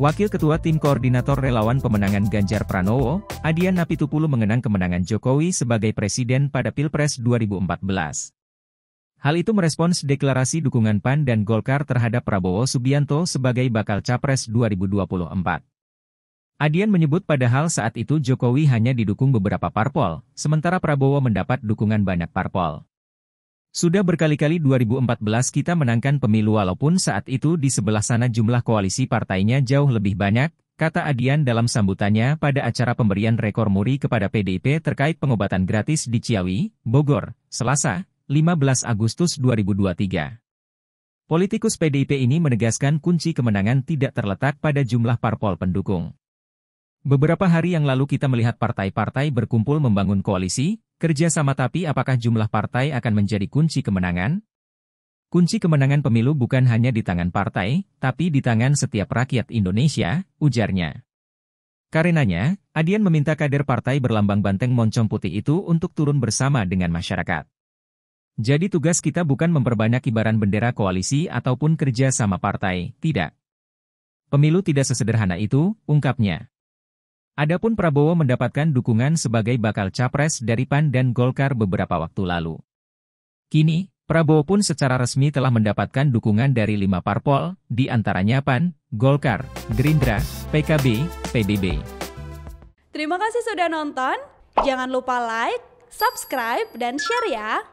Wakil Ketua Tim Koordinator Relawan Pemenangan Ganjar Pranowo, Adian Napitupulu mengenang kemenangan Jokowi sebagai presiden pada Pilpres 2014. Hal itu merespons deklarasi dukungan PAN dan Golkar terhadap Prabowo Subianto sebagai bakal capres 2024. Adian menyebut padahal saat itu Jokowi hanya didukung beberapa parpol, sementara Prabowo mendapat dukungan banyak parpol. Sudah berkali-kali 2014 kita menangkan pemilu walaupun saat itu di sebelah sana jumlah koalisi partainya jauh lebih banyak, kata Adian dalam sambutannya pada acara pemberian rekor muri kepada PDIP terkait pengobatan gratis di Ciawi, Bogor, Selasa, 15 Agustus 2023. Politikus PDIP ini menegaskan kunci kemenangan tidak terletak pada jumlah parpol pendukung. Beberapa hari yang lalu kita melihat partai-partai berkumpul membangun koalisi, Kerja sama tapi apakah jumlah partai akan menjadi kunci kemenangan? Kunci kemenangan pemilu bukan hanya di tangan partai, tapi di tangan setiap rakyat Indonesia, ujarnya. Karenanya, Adian meminta kader partai berlambang banteng moncong putih itu untuk turun bersama dengan masyarakat. Jadi tugas kita bukan memperbanyak kibaran bendera koalisi ataupun kerja sama partai, tidak. Pemilu tidak sesederhana itu, ungkapnya. Adapun Prabowo mendapatkan dukungan sebagai bakal capres dari PAN dan Golkar beberapa waktu lalu. Kini, Prabowo pun secara resmi telah mendapatkan dukungan dari lima parpol, di antaranya PAN, Golkar, Gerindra, PKB, PBB. Terima kasih sudah nonton, jangan lupa like, subscribe, dan share ya!